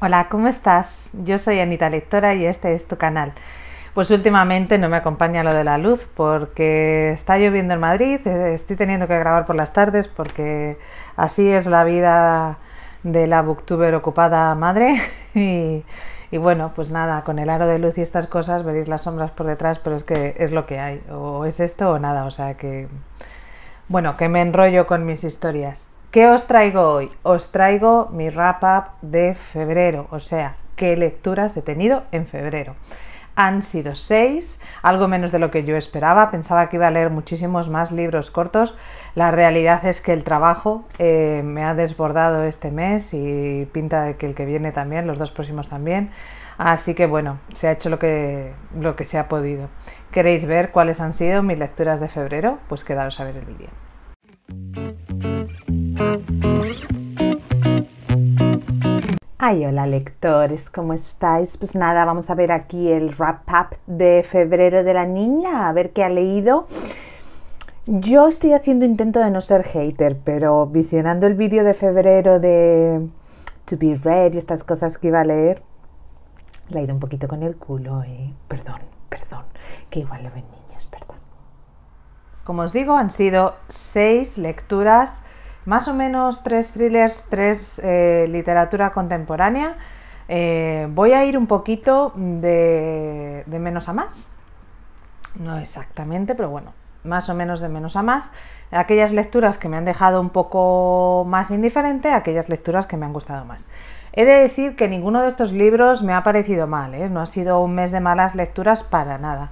Hola, ¿cómo estás? Yo soy Anita Lectora y este es tu canal. Pues últimamente no me acompaña lo de la luz porque está lloviendo en Madrid, eh, estoy teniendo que grabar por las tardes porque así es la vida de la booktuber ocupada madre y, bueno, pues nada, con el aro de luz y estas cosas veréis las sombras por detrás, pero es que es lo que hay, o es esto o nada, o sea que bueno, que me enrollo con mis historias. ¿Qué os traigo hoy? Os traigo mi wrap up de febrero, o sea, qué lecturas he tenido en febrero. Han sido seis, algo menos de lo que yo esperaba, pensaba que iba a leer muchísimos más libros cortos. La realidad es que el trabajo eh, me ha desbordado este mes y pinta de que el que viene también, los dos próximos también. Así que bueno, se ha hecho lo que, lo que se ha podido. ¿Queréis ver cuáles han sido mis lecturas de febrero? Pues quedaros a ver el vídeo. Ay, hola lectores, ¿cómo estáis? Pues nada, vamos a ver aquí el wrap up de febrero de la niña, a ver qué ha leído. Yo estoy haciendo intento de no ser hater, pero visionando el vídeo de febrero de To Be Read y estas cosas que iba a leer, le he ido un poquito con el culo, ¿eh? Perdón, perdón, que igual lo ven niños, perdón. Como os digo, han sido seis lecturas más o menos tres thrillers, tres eh, literatura contemporánea. Eh, voy a ir un poquito de, menos a más. No exactamente, pero bueno, más o menos de menos a más, aquellas lecturas que me han dejado un poco más indiferente, aquellas lecturas que me han gustado más. He de decir que ninguno de estos libros me ha parecido mal, ¿eh? no ha sido un mes de malas lecturas para nada.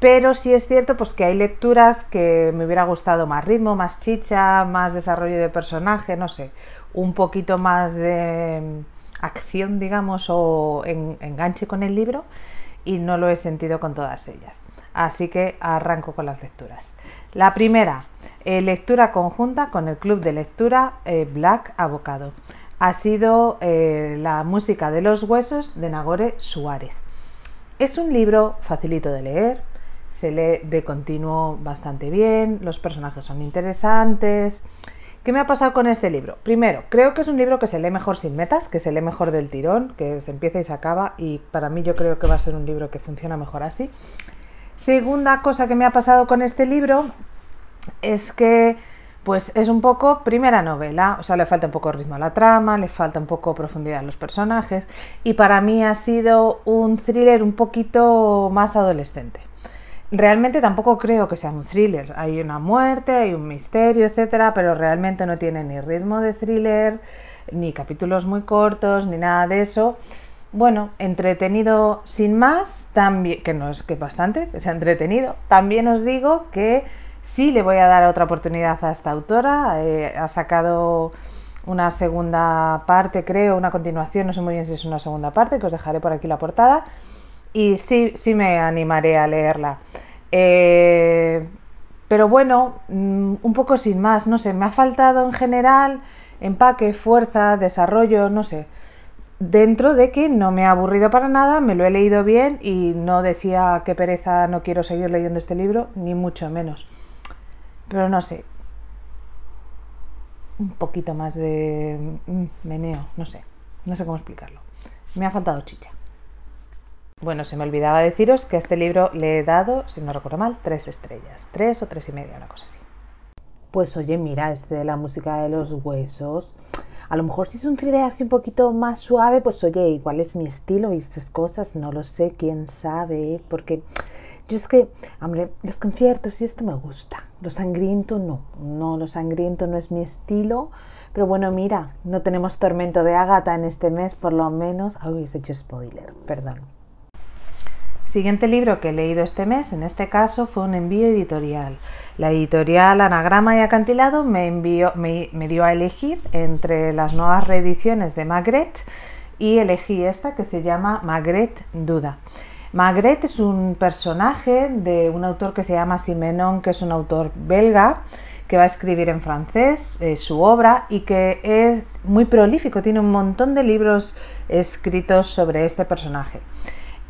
Pero sí es cierto pues, que hay lecturas que me hubiera gustado más ritmo, más chicha, más desarrollo de personaje, no sé, un poquito más de mm, acción, digamos, o enganche con el libro y no lo he sentido con todas ellas. Así que arranco con las lecturas. La primera, eh, lectura conjunta con el Club de Lectura eh, Black Avocado. Ha sido eh, La música de los huesos de Nagore Suárez. Es un libro facilito de leer, se lee de continuo bastante bien, los personajes son interesantes. ¿Qué me ha pasado con este libro? Primero, creo que es un libro que se lee mejor sin metas, que se lee mejor del tirón, que se empieza y se acaba, y para mí yo creo que va a ser un libro que funciona mejor así. Segunda cosa que me ha pasado con este libro es que pues es un poco primera novela, o sea, le falta un poco ritmo a la trama, le falta un poco profundidad a los personajes y para mí ha sido un thriller un poquito más adolescente realmente tampoco creo que sea un thriller. Hay una muerte, hay un misterio, etcétera, pero realmente no tiene ni ritmo de thriller, ni capítulos muy cortos, ni nada de eso. Bueno, entretenido sin más, que no es que bastante, que ha entretenido. También os digo que sí le voy a dar otra oportunidad a esta autora. Eh, ha sacado una segunda parte, creo, una continuación, no sé muy bien si es una segunda parte, que os dejaré por aquí la portada y sí, sí me animaré a leerla. Eh, pero bueno, mm, un poco sin más, no sé, me ha faltado en general empaque, fuerza, desarrollo, no sé. Dentro de que no me ha aburrido para nada, me lo he leído bien y no decía que pereza, no quiero seguir leyendo este libro, ni mucho menos. Pero no sé, un poquito más de mm, meneo, no sé, no sé cómo explicarlo. Me ha faltado chicha. Bueno, se me olvidaba deciros que a este libro le he dado, si no recuerdo mal, tres estrellas, tres o tres y media, una cosa así. Pues oye, mira, este de la música de los huesos. A lo mejor si es un thriller así un poquito más suave, pues oye, igual es mi estilo y estas cosas, no lo sé, quién sabe, porque yo es que, hombre, los conciertos y esto me gusta. Lo sangriento no, no, lo sangriento no es mi estilo. Pero bueno, mira, no tenemos tormento de Ágata en este mes, por lo menos. Ay, he hecho spoiler, perdón. Siguiente libro que he leído este mes, en este caso, fue un envío editorial. La editorial Anagrama y Acantilado me, envió, me, dio a elegir entre las nuevas reediciones de Magret y elegí esta que se llama Magret Duda. Magret es un personaje de un autor que se llama Simenon, que es un autor belga que va a escribir en francés eh, su obra y que es muy prolífico, tiene un montón de libros escritos sobre este personaje.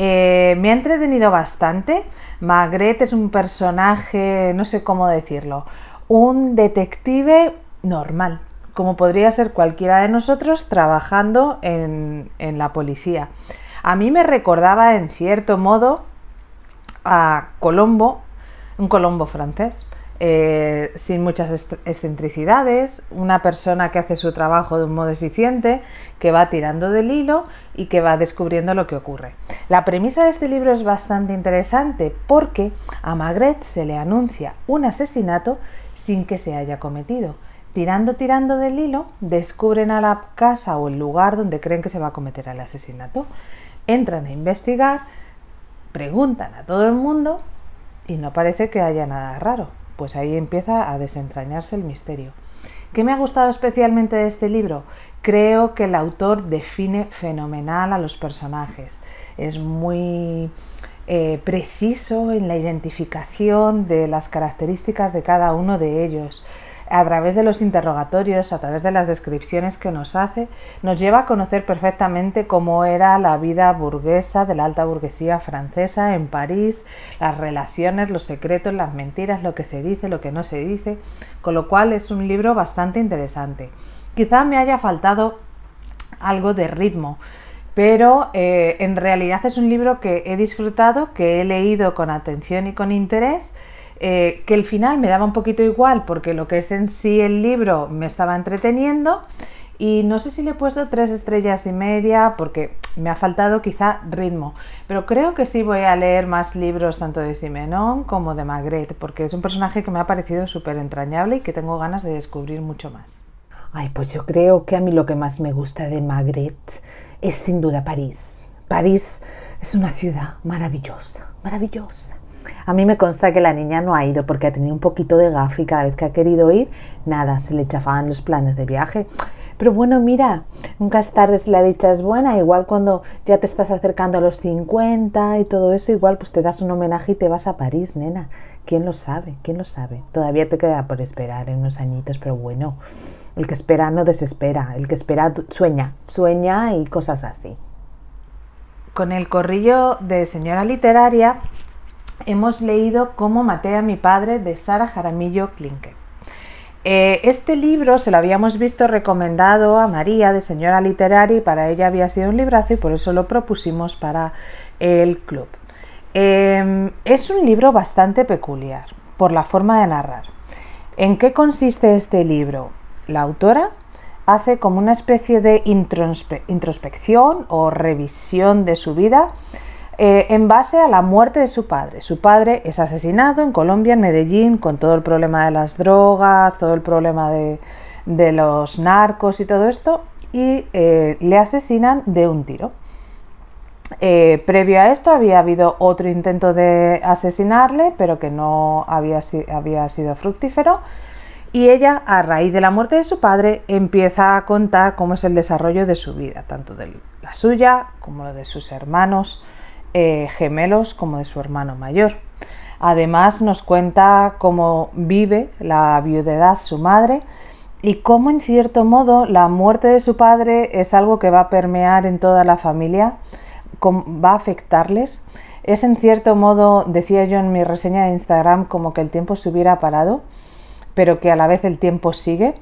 Eh, me ha entretenido bastante. Magret es un personaje, no sé cómo decirlo, un detective normal, como podría ser cualquiera de nosotros trabajando en la policía. A mí me recordaba en cierto modo a Colombo, un Colombo francés, eh, sin muchas excentricidades, una persona que hace su trabajo de un modo eficiente, que va tirando del hilo y que va descubriendo lo que ocurre. La premisa de este libro es bastante interesante porque a Magret se le anuncia un asesinato sin que se haya cometido. Tirando, tirando del hilo, descubren a la casa o el lugar donde creen que se va a cometer el asesinato. Entran a investigar, preguntan a todo el mundo y no parece que haya nada raro pues ahí empieza a desentrañarse el misterio. ¿Qué me ha gustado especialmente de este libro? Creo que el autor define fenomenal a los personajes. Es muy eh, preciso en la identificación de las características de cada uno de ellos a través de los interrogatorios, a través de las descripciones que nos hace, nos lleva a conocer perfectamente cómo era la vida burguesa de la alta burguesía francesa en París, las relaciones, los secretos, las mentiras, lo que se dice, lo que no se dice, con lo cual es un libro bastante interesante. Quizá me haya faltado algo de ritmo, pero eh, en realidad es un libro que he disfrutado, que he leído con atención y con interés, eh, que el final me daba un poquito igual porque lo que es en sí el libro me estaba entreteniendo y no sé si le he puesto tres estrellas y media porque me ha faltado quizá ritmo, pero creo que sí voy a leer más libros tanto de Simenon como de Magret porque es un personaje que me ha parecido súper entrañable y que tengo ganas de descubrir mucho más. Ay, pues yo creo que a mí lo que más me gusta de Magret es sin duda París. París es una ciudad maravillosa, maravillosa. A mí me consta que la niña no ha ido porque ha tenido un poquito de gafi y cada vez que ha querido ir, nada, se le chafaban los planes de viaje. Pero bueno, mira, nunca es tarde si la dicha es buena. Igual cuando ya te estás acercando a los 50 y todo eso, igual pues te das un homenaje y te vas a París, nena. ¿Quién lo sabe? ¿Quién lo sabe? Todavía te queda por esperar en unos añitos, pero bueno, el que espera no desespera, el que espera sueña, sueña y cosas así. Con el corrillo de señora literaria hemos leído Cómo maté a mi padre de Sara Jaramillo Klinke. Eh, este libro se lo habíamos visto recomendado a María de Señora Literaria para ella había sido un librazo y por eso lo propusimos para el club. Em, es un libro bastante peculiar por la forma de narrar. ¿En qué consiste este libro? La autora hace como una especie de introspección o revisión de su vida eh, en base a la muerte de su padre. Su padre es asesinado en Colombia, en Medellín, con todo el problema de las drogas, todo el problema de, los narcos y todo esto, y eh, le asesinan de un tiro. Eh, previo a esto había habido otro intento de asesinarle, pero que no había, había sido fructífero. Y ella, a raíz de la muerte de su padre, empieza a contar cómo es el desarrollo de su vida, tanto de la suya como lo de sus hermanos. Eh, gemelos como de su hermano mayor. Además nos cuenta cómo vive la viudedad su madre y cómo en cierto modo la muerte de su padre es algo que va a permear en toda la familia, va a afectarles. Es en cierto modo, decía yo en mi reseña de Instagram, como que el tiempo se hubiera parado, pero que a la vez el tiempo sigue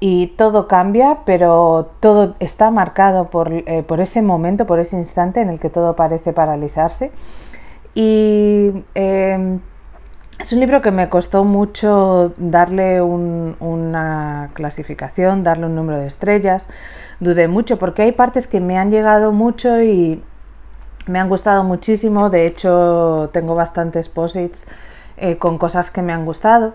y todo cambia, pero todo está marcado eh, por, ese momento, por ese instante en el que todo parece paralizarse. Y em, es un libro que me costó mucho darle una clasificación, darle un número de estrellas. Dudé mucho porque hay partes que me han llegado mucho y me han gustado muchísimo. De hecho, tengo bastantes posits eh, con cosas que me han gustado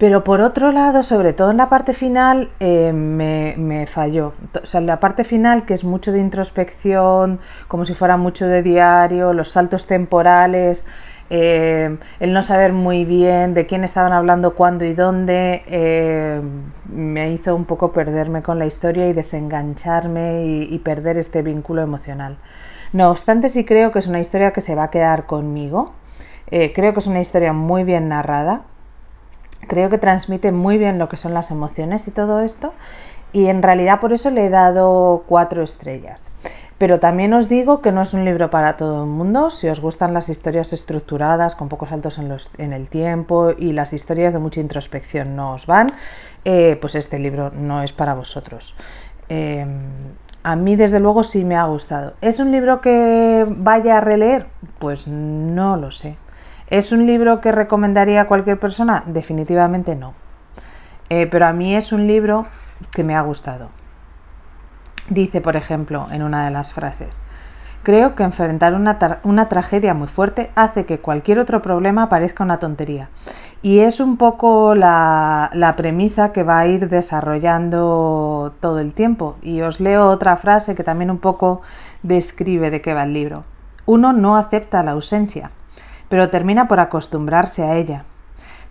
pero por otro lado, sobre todo en la parte final, eh, me, falló. O sea, la parte final, que es mucho de introspección, como si fuera mucho de diario, los saltos temporales, eh, el no saber muy bien de quién estaban hablando, cuándo y dónde, eh, me hizo un poco perderme con la historia y desengancharme y, y perder este vínculo emocional. No obstante, sí creo que es una historia que se va a quedar conmigo. creo que es una historia muy bien narrada creo que transmite muy bien lo que son las emociones y todo esto, y en realidad por eso le he dado cuatro estrellas. Pero también os digo que no es un libro para todo el mundo. Si os gustan las historias estructuradas, con pocos saltos en, el tiempo y las historias de mucha introspección no os van, eh, pues este libro no es para vosotros. Em, a mí, desde luego, sí me ha gustado. ¿Es un libro que vaya a releer? Pues no lo sé. ¿Es un libro que recomendaría a cualquier persona? Definitivamente no. Eh, pero a mí es un libro que me ha gustado. Dice, por ejemplo, en una de las frases, creo que enfrentar una, tragedia muy fuerte hace que cualquier otro problema parezca una tontería. Y es un poco la, premisa que va a ir desarrollando todo el tiempo. Y os leo otra frase que también un poco describe de qué va el libro. Uno no acepta la ausencia, pero termina por acostumbrarse a ella.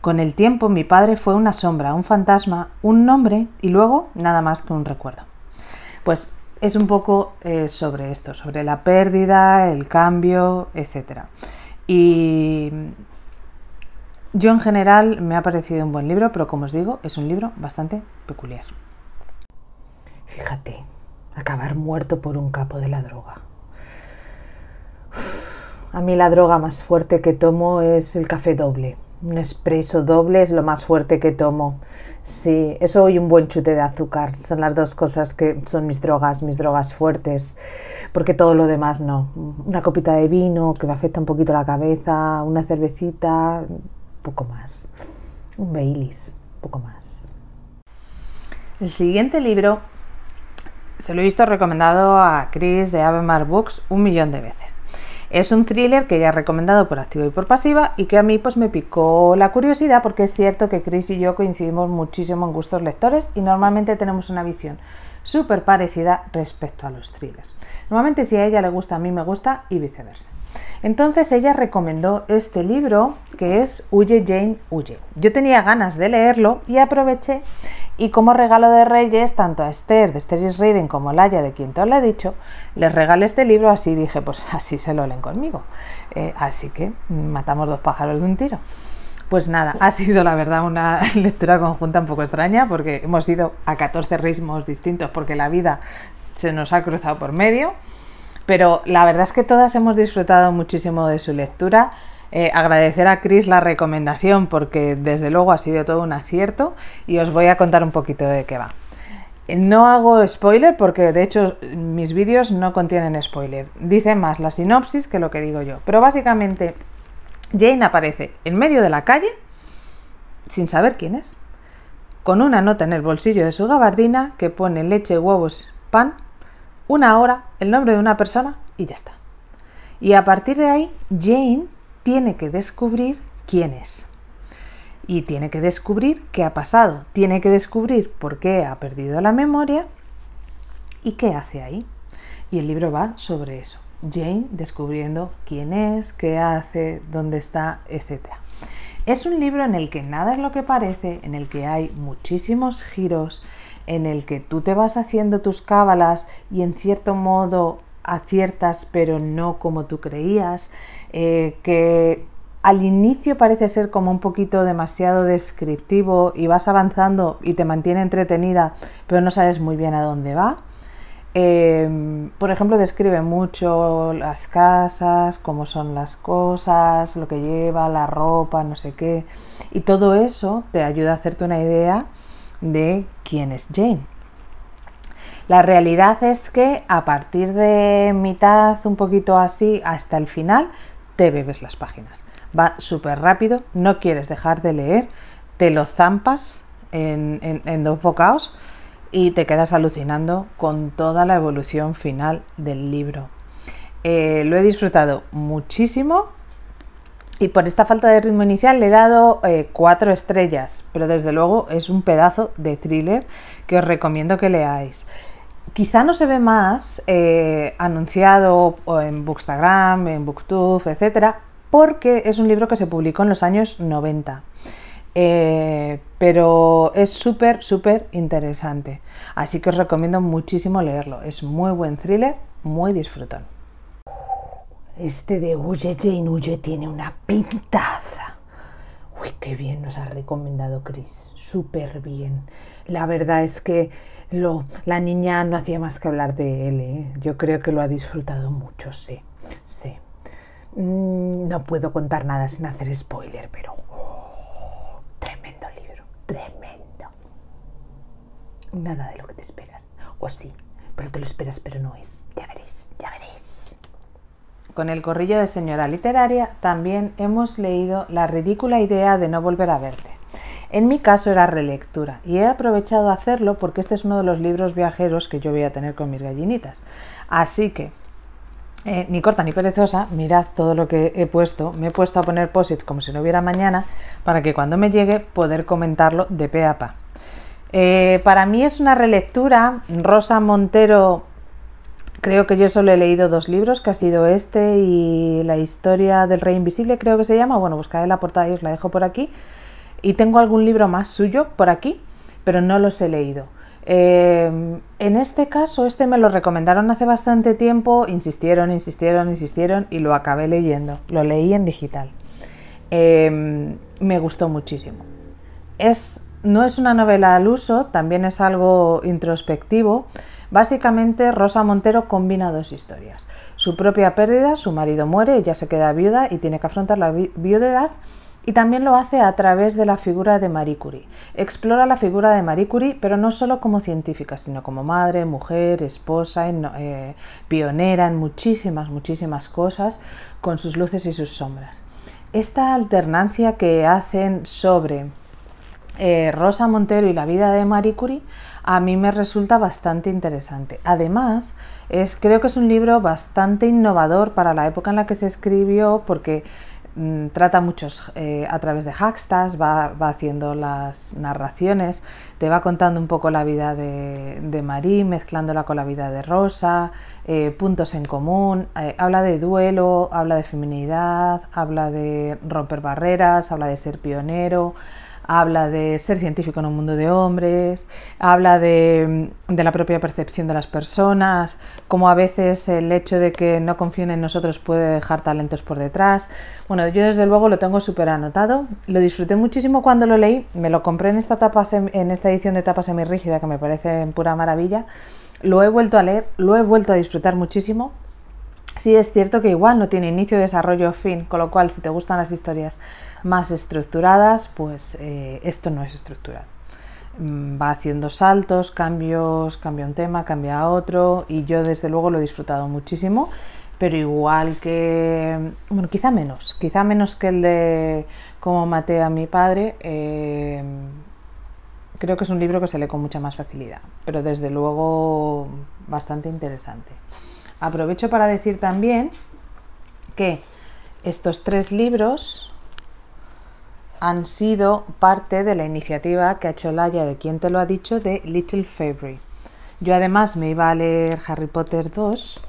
Con el tiempo mi padre fue una sombra, un fantasma, un nombre y luego nada más que un recuerdo. Pues es un poco eh, sobre esto, sobre la pérdida, el cambio, etc. Y yo en general me ha parecido un buen libro, pero como os digo, es un libro bastante peculiar. Fíjate, acabar muerto por un capo de la droga. A mí la droga más fuerte que tomo es el café doble. Un espresso doble es lo más fuerte que tomo. Sí, eso y un buen chute de azúcar. Son las dos cosas que son mis drogas, mis drogas fuertes. Porque todo lo demás no. Una copita de vino que me afecta un poquito la cabeza, una cervecita, poco más. Un Baileys, poco más. El siguiente libro se lo he visto recomendado a Chris de Avemar Books un millón de veces. Es un thriller que ya he recomendado por activo y por pasiva y que a mí pues me picó la curiosidad porque es cierto que Chris y yo coincidimos muchísimo en gustos lectores y normalmente tenemos una visión súper parecida respecto a los thrillers. Normalmente si a ella le gusta, a mí me gusta y viceversa. Entonces ella recomendó este libro que es Huye Jane Huye. Yo tenía ganas de leerlo y aproveché y como regalo de Reyes, tanto a Esther de Esther is Reading como a Laia de quien le he dicho, les regalé este libro así dije, pues así se lo leen conmigo. Eh, así que matamos dos pájaros de un tiro. Pues nada, ha sido la verdad una lectura conjunta un poco extraña porque hemos ido a 14 ritmos distintos porque la vida se nos ha cruzado por medio pero la verdad es que todas hemos disfrutado muchísimo de su lectura. Eh, agradecer a Chris la recomendación porque desde luego ha sido todo un acierto y os voy a contar un poquito de qué va. No hago spoiler porque de hecho mis vídeos no contienen spoiler. Dice más la sinopsis que lo que digo yo. Pero básicamente Jane aparece en medio de la calle sin saber quién es, con una nota en el bolsillo de su gabardina que pone leche, huevos, pan una hora, el nombre de una persona y ya está. Y a partir de ahí, Jane tiene que descubrir quién es. Y tiene que descubrir qué ha pasado, tiene que descubrir por qué ha perdido la memoria y qué hace ahí. Y el libro va sobre eso. Jane descubriendo quién es, qué hace, dónde está, etc. Es un libro en el que nada es lo que parece, en el que hay muchísimos giros, en el que tú te vas haciendo tus cábalas y en cierto modo aciertas pero no como tú creías, eh, que al inicio parece ser como un poquito demasiado descriptivo y vas avanzando y te mantiene entretenida pero no sabes muy bien a dónde va. Em, por ejemplo, describe mucho las casas, cómo son las cosas, lo que lleva, la ropa, no sé qué. Y todo eso te ayuda a hacerte una idea de quién es Jane. La realidad es que a partir de mitad, un poquito así, hasta el final, te bebes las páginas. Va súper rápido, no quieres dejar de leer, te lo zampas en, dos bocados y te quedas alucinando con toda la evolución final del libro. Eh, lo he disfrutado muchísimo, y por esta falta de ritmo inicial le he dado eh, cuatro estrellas, pero desde luego es un pedazo de thriller que os recomiendo que leáis. Quizá no se ve más eh, anunciado en Bookstagram, en Booktube, etcétera, porque es un libro que se publicó en los años 90. Eh, pero es súper, súper interesante. Así que os recomiendo muchísimo leerlo. Es muy buen thriller, muy disfrutón. Este de Huye Jane Huye tiene una pintaza. Uy, qué bien nos ha recomendado Chris. Súper bien. La verdad es que lo, la niña no hacía más que hablar de él. ¿eh? Yo creo que lo ha disfrutado mucho, sí. Sí. Mm, no puedo contar nada sin hacer spoiler, pero... Oh, tremendo libro. Tremendo. Nada de lo que te esperas. O sí, pero te lo esperas, pero no es. Ya veréis, ya veréis con el corrillo de señora literaria, también hemos leído La ridícula idea de no volver a verte. En mi caso era relectura y he aprovechado hacerlo porque este es uno de los libros viajeros que yo voy a tener con mis gallinitas. Así que, eh, ni corta ni perezosa, mirad todo lo que he puesto. Me he puesto a poner posits como si no hubiera mañana para que cuando me llegue poder comentarlo de pe a pa. Eh, para mí es una relectura. Rosa Montero Creo que yo solo he leído dos libros, que ha sido este y La historia del rey invisible, creo que se llama. Bueno, buscaré la portada y os la dejo por aquí. Y tengo algún libro más suyo por aquí, pero no los he leído. Eh, en este caso, este me lo recomendaron hace bastante tiempo, insistieron, insistieron, insistieron y lo acabé leyendo. Lo leí en digital. Eh, me gustó muchísimo. no es una novela al uso, también es algo introspectivo. Básicamente, Rosa Montero combina dos historias. Su propia pérdida, su marido muere, ella se queda viuda y tiene que afrontar la viudedad y también lo hace a través de la figura de Marie Curie. Explora la figura de Marie Curie, pero no solo como científica, sino como madre, mujer, esposa, eh, pionera en muchísimas, muchísimas cosas, con sus luces y sus sombras. Esta alternancia que hacen sobre eh, Rosa Montero y la vida de Marie Curie a mí me resulta bastante interesante. Además, es, creo que es un libro bastante innovador para la época en la que se escribió porque mm, trata muchos eh, a través de hackstas, va, haciendo las narraciones, te va contando un poco la vida de, de Marie, mezclándola con la vida de Rosa, eh, puntos en común, eh, habla de duelo, habla de feminidad, habla de romper barreras, habla de ser pionero habla de ser científico en un mundo de hombres, habla de, mm, la propia percepción de las personas, cómo a veces el hecho de que no confíen en nosotros puede dejar talentos por detrás. Bueno, yo desde luego lo tengo súper anotado, lo disfruté muchísimo cuando lo leí, me lo compré en esta, en esta edición de tapa semirrígida que me parece en pura maravilla, lo he vuelto a leer, lo he vuelto a disfrutar muchísimo, Sí, es cierto que igual no tiene inicio, desarrollo, o fin, con lo cual si te gustan las historias más estructuradas, pues eh, esto no es estructurado. Mm, va haciendo saltos, cambios, cambia un tema, cambia otro y yo desde luego lo he disfrutado muchísimo, pero igual que, bueno, quizá menos, quizá menos que el de cómo maté a mi padre, eh, creo que es un libro que se lee con mucha más facilidad, pero desde luego bastante interesante. Aprovecho para decir también que estos tres libros han sido parte de la iniciativa que ha hecho Laia de quien te lo ha dicho de Little february Yo además me iba a leer Harry Potter 2,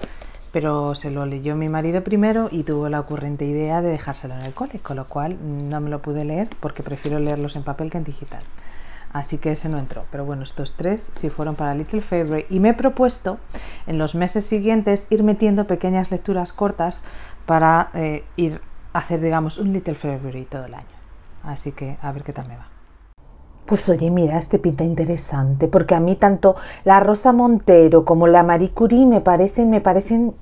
pero se lo leyó mi marido primero y tuvo la ocurrente idea de dejárselo en el cole, con lo cual no me lo pude leer porque prefiero leerlos en papel que en digital. Así que ese no entró. Pero bueno, estos tres sí fueron para Little february Y me he propuesto en los meses siguientes ir metiendo pequeñas lecturas cortas para eh, ir a hacer, digamos, un Little February todo el año. Así que a ver qué tal me va. Pues oye, mira, este pinta interesante, porque a mí tanto la Rosa Montero como la Marie Curie me parecen, me parecen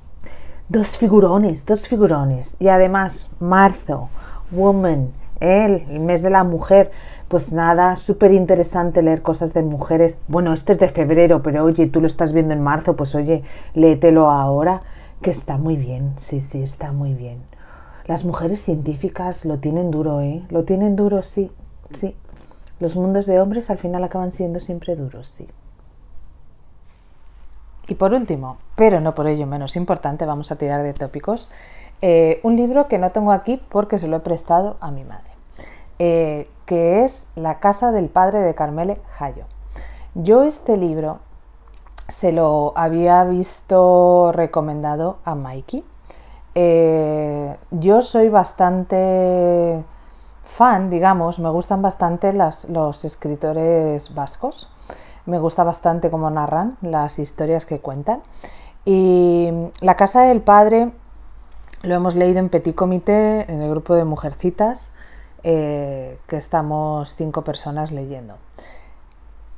dos figurones, dos figurones. Y además, marzo, woman, el mes de la mujer, pues nada, súper interesante leer cosas de mujeres. Bueno, este es de febrero, pero oye, tú lo estás viendo en marzo, pues oye, léetelo ahora, que está muy bien, sí, sí, está muy bien. Las mujeres científicas lo tienen duro, ¿eh? Lo tienen duro, sí, sí. Los mundos de hombres al final acaban siendo siempre duros, sí. Y por último, pero no por ello menos importante, vamos a tirar de tópicos, eh, un libro que no tengo aquí porque se lo he prestado a mi madre, eh, que es La casa del padre de Carmele Jayo. Yo este libro se lo había visto recomendado a Mikey, eh, yo soy bastante fan, digamos, me gustan bastante los escritores vascos, me gusta bastante cómo narran las historias que cuentan. Y La Casa del Padre lo hemos leído en Petit Comité, en el grupo de mujercitas, eh, que estamos cinco personas leyendo.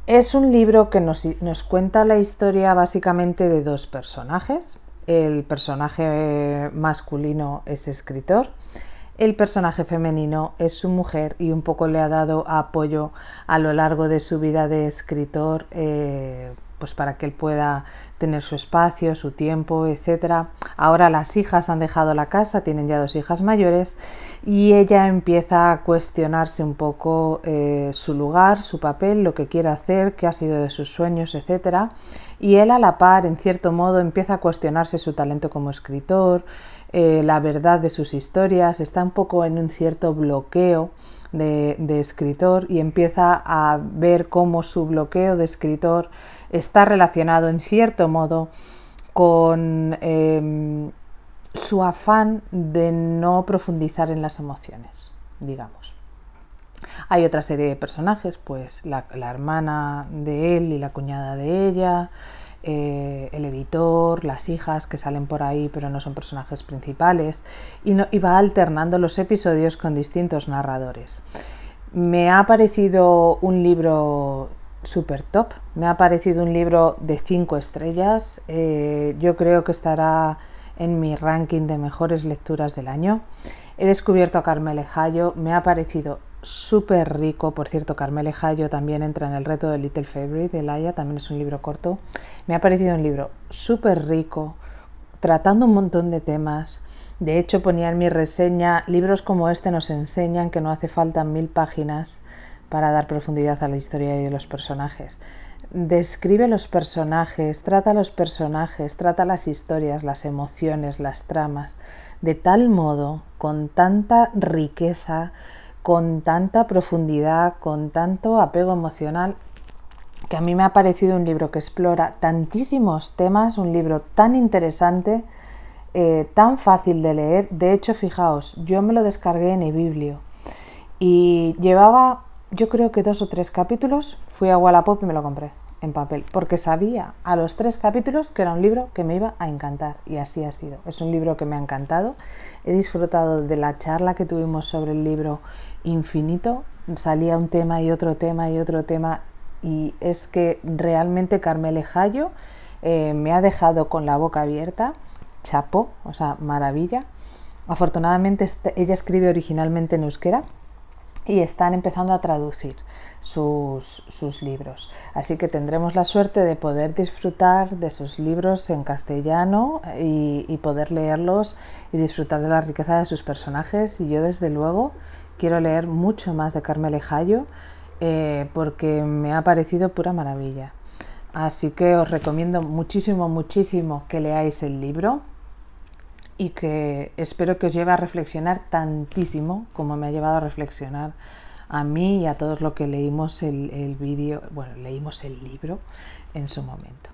Es un libro que nos cuenta la historia básicamente de dos personajes, el personaje masculino es escritor, el personaje femenino es su mujer y un poco le ha dado apoyo a lo largo de su vida de escritor eh, pues para que él pueda tener su espacio, su tiempo, etc. Ahora las hijas han dejado la casa, tienen ya dos hijas mayores y ella empieza a cuestionarse un poco eh, su lugar, su papel, lo que quiere hacer, qué ha sido de sus sueños, etc. Y él a la par, en cierto modo, empieza a cuestionarse su talento como escritor, eh, la verdad de sus historias, está un poco en un cierto bloqueo de escritor y empieza a ver cómo su bloqueo de escritor está relacionado en cierto modo con em, su afán de no profundizar en las emociones, digamos. Hay otra serie de personajes, pues la, hermana de él y la cuñada de ella, eh, el editor, las hijas que salen por ahí pero no son personajes principales, y, y, va alternando los episodios con distintos narradores. Me ha parecido un libro super top. Me ha parecido un libro de 5 estrellas. Eh, yo creo que estará en mi ranking de mejores lecturas del año. He descubierto a Carmele Jayo, me ha parecido súper rico. Por cierto, Carmele Jayo también entra en el reto de Little Favorite de Laia, también es un libro corto. Me ha parecido un libro súper rico, tratando un montón de temas. De hecho, ponía en mi reseña, libros como este nos enseñan que no hace falta mil páginas para dar profundidad a la historia y a los personajes. Describe los personajes, trata los personajes, trata las historias, las emociones, las tramas, de tal modo, con tanta riqueza, con tanta profundidad, con tanto apego emocional, que a mí me ha parecido un libro que explora tantísimos temas, un libro tan interesante, eh, tan fácil de leer. De hecho, fijaos, yo me lo descargué en eBiblio y llevaba yo creo que dos o tres capítulos fui a Wallapop y me lo compré en papel, porque sabía a los tres capítulos que era un libro que me iba a encantar y así ha sido. Es un libro que me ha encantado, he disfrutado de la charla que tuvimos sobre el libro infinito, salía un tema y otro tema y otro tema y es que realmente Carmele Jayo eh, me ha dejado con la boca abierta, chapó, o sea, maravilla. Afortunadamente este, ella escribe originalmente en euskera, y están empezando a traducir sus, libros. Así que tendremos la suerte de poder disfrutar de sus libros en castellano y, poder leerlos y disfrutar de la riqueza de sus personajes. Y yo desde luego quiero leer mucho más de Carmel Ejayo, eh, porque me ha parecido pura maravilla. Así que os recomiendo muchísimo, muchísimo que leáis el libro y que espero que os lleve a reflexionar tantísimo como me ha llevado a reflexionar a mí y a todos los que leímos el, vídeo, bueno, leímos el libro en su momento.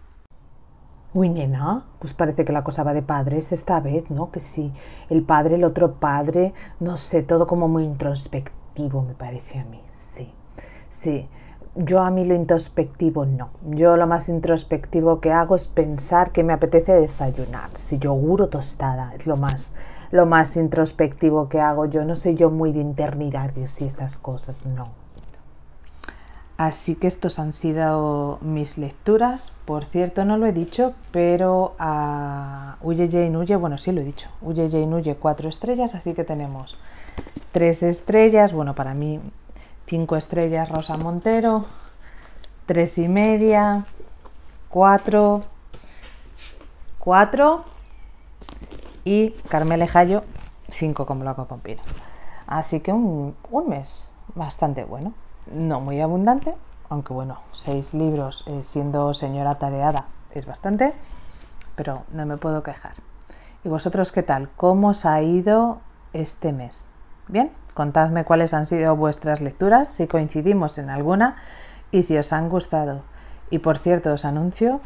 Uy, nena, pues parece que la cosa va de padres esta vez, ¿no? Que sí, el padre, el otro padre, no sé, todo como muy introspectivo me parece a mí, sí, sí. Yo a mí lo introspectivo no. Yo lo más introspectivo que hago es pensar que me apetece desayunar. Si yo o tostada es lo más, lo más introspectivo que hago. Yo no sé yo muy de internidades y estas cosas, no. Así que estos han sido mis lecturas. Por cierto, no lo he dicho, pero a ah, Huye Jane Huye, bueno, sí lo he dicho. Huye Jane Huye, cuatro estrellas, así que tenemos tres estrellas. Bueno, para mí 5 estrellas Rosa Montero, 3 y media, 4, 4 y Carmele Jallo 5 con Blanco Pompino. Así que un, mes bastante bueno, no muy abundante, aunque bueno, 6 libros eh, siendo señora tareada es bastante, pero no me puedo quejar. ¿Y vosotros qué tal? ¿Cómo os ha ido este mes? ¿Bien? Contadme cuáles han sido vuestras lecturas, si coincidimos en alguna y si os han gustado. Y por cierto, os anuncio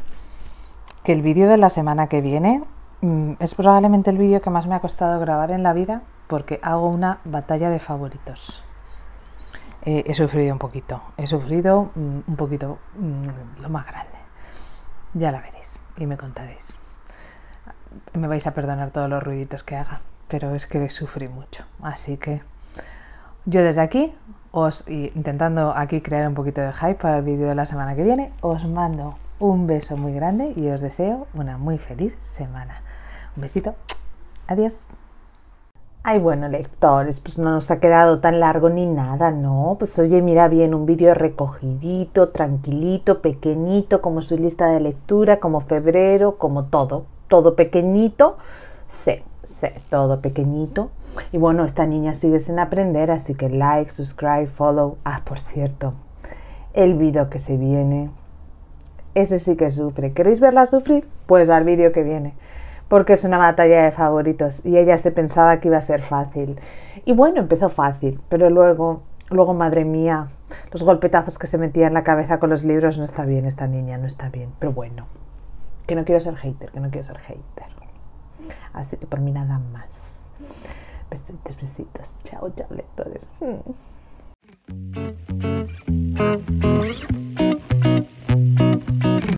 que el vídeo de la semana que viene mm, es probablemente el vídeo que más me ha costado grabar en la vida porque hago una batalla de favoritos. Eh, he sufrido un poquito, he sufrido mm, un poquito mm, lo más grande. Ya la veréis y me contaréis. Me vais a perdonar todos los ruiditos que haga, pero es que sufrí mucho, así que... Yo desde aquí, os intentando aquí crear un poquito de hype para el vídeo de la semana que viene, os mando un beso muy grande y os deseo una muy feliz semana. Un besito. Adiós. Ay, bueno, lectores, pues no nos ha quedado tan largo ni nada, ¿no? Pues oye, mira bien, un vídeo recogidito, tranquilito, pequeñito, como su lista de lectura, como febrero, como todo, todo pequeñito, sé, sé, todo pequeñito. Y bueno, esta niña sigue sin aprender, así que like, subscribe, follow. Ah, por cierto, el video que se viene, ese sí que sufre. ¿Queréis verla sufrir? Pues al vídeo que viene porque es una batalla de favoritos y ella se pensaba que iba a ser fácil. Y bueno, empezó fácil, pero luego, luego madre mía, los golpetazos que se metía en la cabeza con los libros no está bien esta niña, no está bien. Pero bueno, que no quiero ser hater, que no quiero ser hater. Así que por mí nada más. Besitos, besitos. Chao, chao, lectores. Hmm.